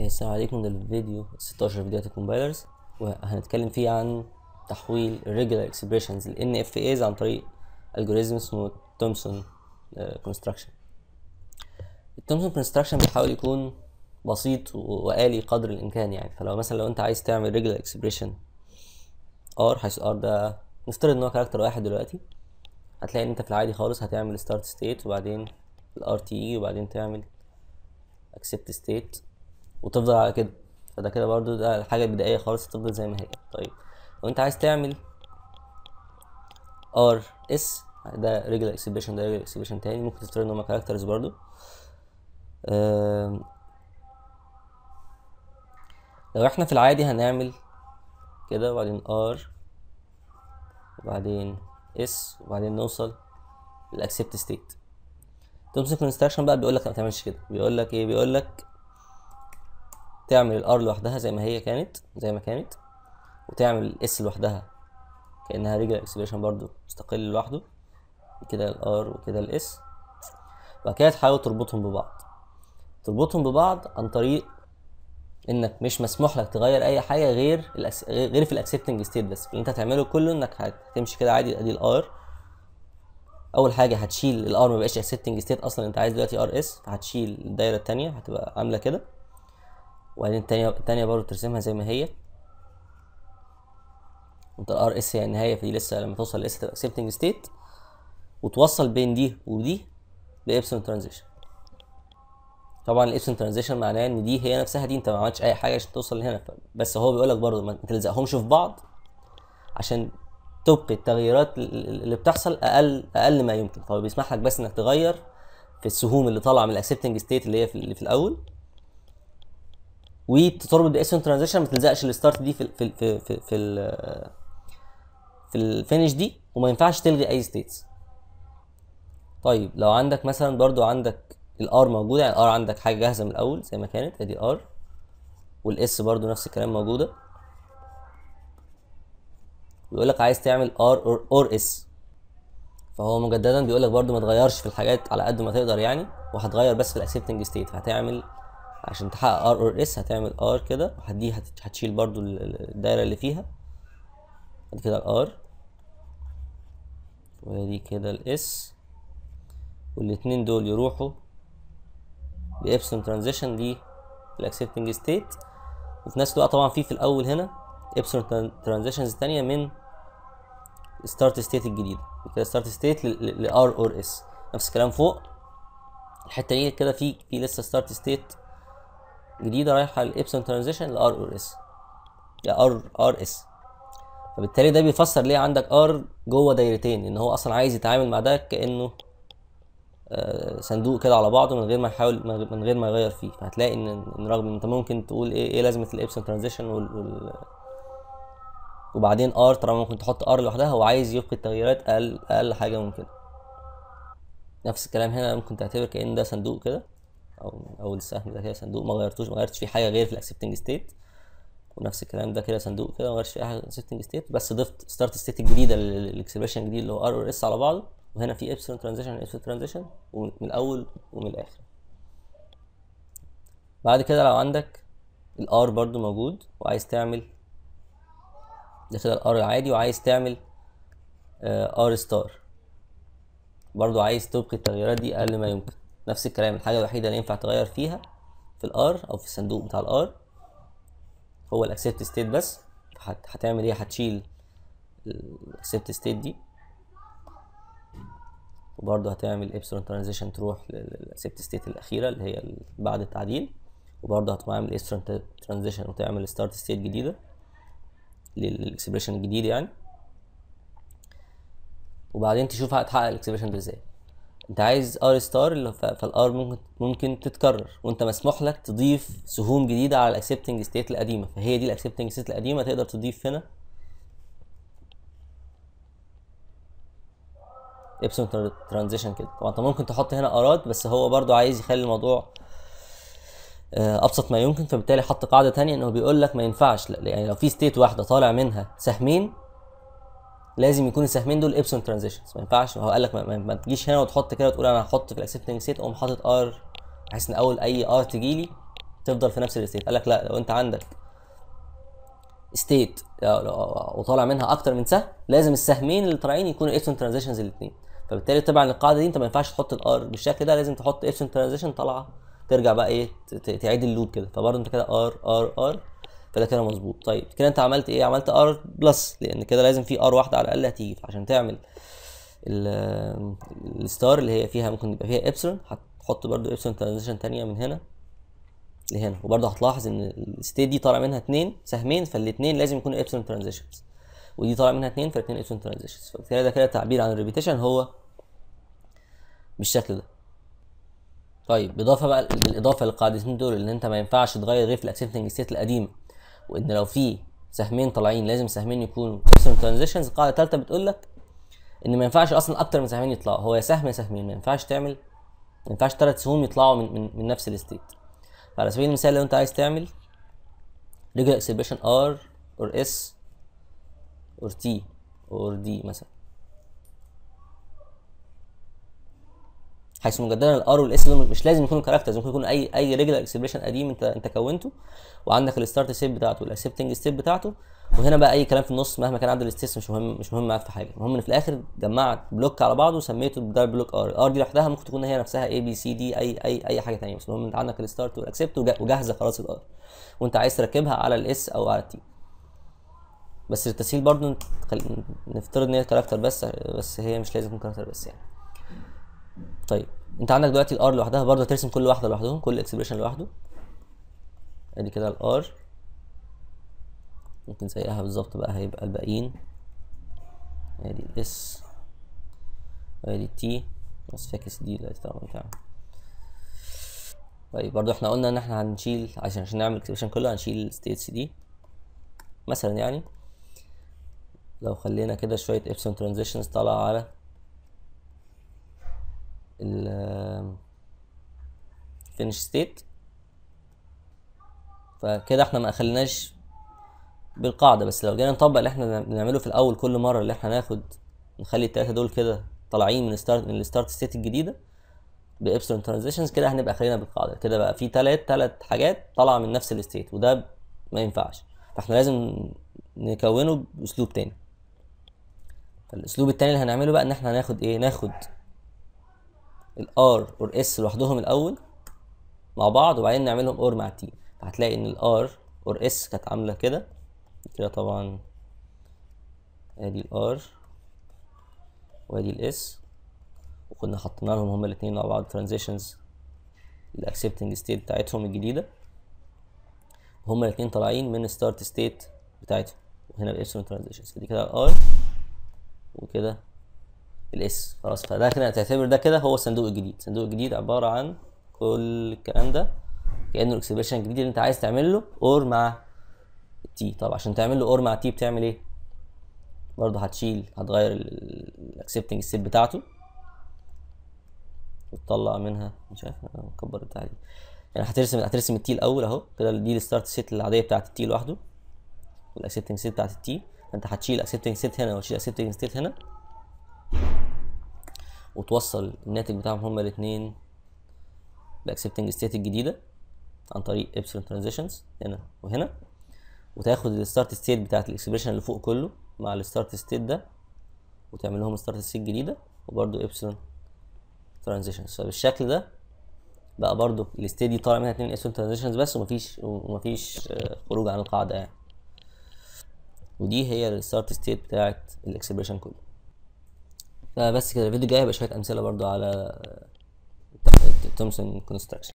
إيه، السلام عليكم ده الفيديو 16 فيديوهات الكومبايلرز وهنتكلم فيه عن تحويل الريجولار اكسبريشنز ل اف ايز عن طريق الجوريزم اسمه تومسون كونستراكشن التومسون كونستراكشن بيحاول يكون بسيط وآلي قدر الإمكان يعني فلو مثلا لو أنت عايز تعمل ريجولار اكسبريشن ار حيث ار ده نفترض إن هو كاركتر واحد دلوقتي هتلاقي إن أنت في العادي خالص هتعمل ستارت ستيت وبعدين الار تي e وبعدين تعمل accept state وتفضل على كده فده كده برضو ده الحاجة البدائية خالص تفضل زي ما هي طيب لو انت عايز تعمل ار اس ده regular exhibition ده regular exhibition تاني ممكن تختار ان هما كاركترز برضو لو احنا في العادي هنعمل كده وبعدين ار وبعدين اس وبعدين نوصل للاكسبت ستيت تمسك الانستراكشن بقى بيقول لك ما تعملش كده بيقول لك ايه بيقول لك تعمل الار لوحدها زي ما هي كانت زي ما كانت وتعمل الاس لوحدها كانها رجل اكسبريشن برضو مستقل لوحده كده الار وكده الاس بعد كده تحاول تربطهم ببعض تربطهم ببعض عن طريق انك مش مسموح لك تغير اي حاجه غير الأس... غير في الاكسبتنج ستيت بس اللي انت هتعمله كله انك هتمشي كده عادي ادي الار اول حاجه هتشيل الار ما بقاش اكسبتنج ستيت اصلا انت عايز دلوقتي ار اس فهتشيل الدايره الثانيه هتبقى عامله كده وبعدين التانية التانية برضه ترسمها زي ما هي انت الار اس هي النهايه فدي لسه لما توصل لسه تبقى اكسبتنج ستيت وتوصل بين دي ودي بابسلون ترانزيشن طبعا الابسلون ترانزيشن معناه ان دي هي نفسها دي انت ما عملتش اي حاجه عشان توصل لهنا بس هو بيقول لك برضه ما تلزقهمش في بعض عشان تبقي التغييرات اللي بتحصل اقل اقل ما يمكن فهو بيسمح لك بس انك تغير في السهوم اللي طالعه من الاكسبتنج ستيت اللي هي في, اللي في الاول وتربط باسم ترانزيشن ما تلزقش الستارت دي في في في في, في, ال في الفينش دي وما ينفعش تلغي اي ستيتس طيب لو عندك مثلا برضو عندك الار موجوده يعني الار عندك حاجه جاهزه من الاول زي ما كانت ادي ار والاس برضو نفس الكلام موجوده ويقول لك عايز تعمل ار اور اس فهو مجددا بيقول لك برضو ما تغيرش في الحاجات على قد ما تقدر يعني وهتغير بس في الاكسبتنج ستيت هتعمل عشان تحقق ار اور اس هتعمل ار كده وهدي هتشيل برضو الدايره اللي فيها بعد كده الار وادي كده الاس والاتنين دول يروحوا بابسون ترانزيشن دي الاكسبتنج ستيت وفي نفس الوقت طبعا في في الاول هنا ابسون ترانزيشنز تانية من ستارت ستيت الجديده كده ستارت ستيت لار اور اس نفس الكلام فوق الحته دي كده في في لسه ستارت ستيت جديده رايحه للابسون ترانزيشن لار اور اس لار ار اس فبالتالي ده بيفسر ليه عندك ار جوه دايرتين ان هو اصلا عايز يتعامل مع ده كانه آه، صندوق كده على بعضه من غير ما يحاول من غير ما يغير فيه فهتلاقي ان ان رغم ان انت ممكن تقول ايه ايه لازمه الابسون ترانزيشن وال, وال وبعدين ار طالما ممكن تحط ار لوحدها هو عايز يبقي التغييرات اقل اقل حاجه ممكنه نفس الكلام هنا ممكن تعتبر كأن ده صندوق كده او او السهم ده كده صندوق ما غيرتوش ما غيرتش فيه حاجه غير في الاكسبتنج ستيت ونفس الكلام ده كده صندوق كده ما غيرش فيه حاجه اكسبتنج ستيت بس ضفت ستارت ستيت الجديده الاكسبريشن الجديد اللي هو ار اس على بعض وهنا في ابسلون ترانزيشن ابسلون ترانزيشن ومن الاول ومن الاخر بعد كده لو عندك الار برضو موجود وعايز تعمل ده كده الار العادي وعايز تعمل ار آه، ستار برضو عايز تبقي التغييرات دي اقل ما يمكن نفس الكلام الحاجة الوحيدة اللي ينفع تغير فيها في الار او في الصندوق بتاع الار هو الاكسبت ستيت بس هتعمل ايه هتشيل الاكسبت ستيت دي وبرده هتعمل ابسلون ترانزيشن تروح للاكسبت ستيت الاخيره اللي هي بعد التعديل وبرده هتعمل ابسلون ترانزيشن وتعمل ستارت ستيت جديده للاكسبريشن الجديد يعني وبعدين تشوف هتحقق الاكسبريشن ده ازاي انت عايز ار ستار فالار ممكن ممكن تتكرر وانت مسموح لك تضيف سهوم جديده على الاكسبتنج ستيت القديمه فهي دي الاكسبتنج ستيت القديمه تقدر تضيف هنا ابسون ترانزيشن كده طبعا انت ممكن تحط هنا ارات بس هو برضو عايز يخلي الموضوع آه، ابسط ما يمكن فبالتالي حط قاعده ثانيه انه بيقول لك ما ينفعش يعني لو في ستيت واحده طالع منها سهمين لازم يكون السهمين دول ابسون ترانزيشنز ما ينفعش هو قال لك ما, ما, تجيش هنا وتحط كده وتقول انا هحط في الاكسبتنج ستيت اقوم حاطط ار بحيث ان اول اي ار تجي لي تفضل في نفس الستيت قال لك لا لو انت عندك ستيت آه، آه، وطالع منها اكتر من سهم لازم السهمين اللي طالعين يكونوا ابسون ترانزيشنز الاثنين فبالتالي طبعا للقاعده دي انت ما ينفعش تحط الار بالشكل ده لازم تحط ابسون ترانزيشن طالعه ترجع بقى ايه تعيد اللوب كده فبرضه انت كده ار ار ار فده كده مظبوط طيب كده انت عملت ايه عملت ار بلس لان كده لازم في ار واحده على الاقل هتيجي عشان تعمل الستار اللي هي فيها ممكن يبقى فيها ابسلون هتحط برده ابسلون ترانزيشن ثانيه من هنا لهنا وبرده هتلاحظ ان الستيت دي طالع منها اثنين سهمين فالاثنين لازم يكونوا ابسلون ترانزيشنز ودي طالع منها اثنين فالاثنين ابسلون ترانزيشنز فبالتالي ده كده تعبير عن الريبيتيشن هو بالشكل ده طيب بالاضافه بقى بالاضافه للقاعدتين دول ان انت ما ينفعش تغير غير في الاكسبتنج ستيت القديمه وان لو في سهمين طالعين لازم سهمين يكونوا اوبسيون ترانزيشنز القاعده الثالثه بتقول لك ان ما ينفعش اصلا اكتر من سهمين يطلعوا هو يا سهم سهمين ما ينفعش تعمل ما ينفعش ثلاث سهوم يطلعوا من من, من نفس الاستيت فعلى سبيل المثال لو انت عايز تعمل ريجولار اكسلريشن ار اور اس اور تي اور دي مثلا حيث مجددا الار والاس مش لازم يكونوا كاركترز ممكن يكون اي اي ريجلر اكسبريشن قديم انت انت كونته وعندك الستارت ستيب بتاعته والاسبتنج ستيب بتاعته وهنا بقى اي كلام في النص مهما كان عدد الاستيس مش مهم مش مهم معاك في حاجه المهم ان في الاخر جمعت بلوك على بعضه وسميته ده بلوك ار الار دي لوحدها ممكن تكون هي نفسها اي بي سي دي اي اي اي حاجه ثانيه بس المهم انت عندك الستارت والاكسبت وجاهزه خلاص الار وانت عايز تركبها على الاس او على التي بس التسهيل برضه نفترض ان هي كاركتر بس بس هي مش لازم تكون كاركتر بس يعني طيب انت عندك دلوقتي الار لوحدها برضه هترسم كل واحده لوحدهم كل اكسبريشن لوحده ادي كده الار ممكن زيها بالظبط بقى هيبقى الباقيين ادي الاس وادي التي بس فاكس دي دلوقتي طبعا طيب برضه احنا قلنا ان احنا هنشيل عشان عشان نعمل اكسبريشن كله هنشيل الستيتس دي مثلا يعني لو خلينا كده شويه ابسون ترانزيشنز طالعه على ال finish state فكده احنا ما خليناش بالقاعده بس لو جينا نطبق اللي احنا بنعمله في الاول كل مره اللي احنا ناخد نخلي التلاته دول كده طالعين من start من الستارت ستيت الجديده بابسلون ترانزيشنز كده هنبقى خلينا بالقاعده كده بقى في تلات تلات حاجات طالعه من نفس الستيت وده ما ينفعش فاحنا لازم نكونه باسلوب تاني فالاسلوب التاني اللي هنعمله بقى ان احنا هناخد ايه ناخد الار اور S لوحدهم الاول مع بعض وبعدين نعملهم اور مع تي فهتلاقي ان الار اور اس كانت عامله كده كده طبعا ادي الار وادي الاس وكنا حطينا لهم هما الاثنين مع بعض ترانزيشنز الاكسبتنج ستيت بتاعتهم الجديده وهما الاثنين طالعين من ستارت ستيت بتاعتهم وهنا الابسلون ترانزيشنز ادي كده الار وكده الاس خلاص فده كده تعتبر ده كده هو الصندوق الجديد الصندوق الجديد عباره عن كل الكلام ده كانه الاكسبريشن الجديد اللي انت عايز تعمل له اور مع تي طب عشان تعمل له اور مع تي بتعمل ايه برضه هتشيل هتغير الاكسبتنج سيت بتاعته وتطلع منها مش عارف انا مكبر دي يعني هترسم هترسم التي الاول اهو كده دي الستارت سيت العاديه بتاعت التي لوحده والاكسبتنج سيت بتاعت التي فانت هتشيل الاكسبتنج سيت هنا وتشيل الاكسبتنج سيت هنا وتوصل الناتج بتاعهم هما الاثنين باكسبتنج ستيت الجديده عن طريق ابسلون ترانزيشنز هنا وهنا وتاخد الستارت ستيت بتاعت الاكسبريشن اللي فوق كله مع الستارت ستيت ده وتعمل لهم ستارت ستيت جديده وبرده ابسلون ترانزيشنز فبالشكل ده بقى برده الستيت دي طالع منها اتنين ابسلون ترانزيشنز بس ومفيش ومفيش آه، خروج عن القاعده يعني ودي هي الستارت ستيت بتاعت الاكسبريشن كله فبس كده الفيديو الجاي هيبقى شويه امثله برضو على آه، تومسون كونستراكشن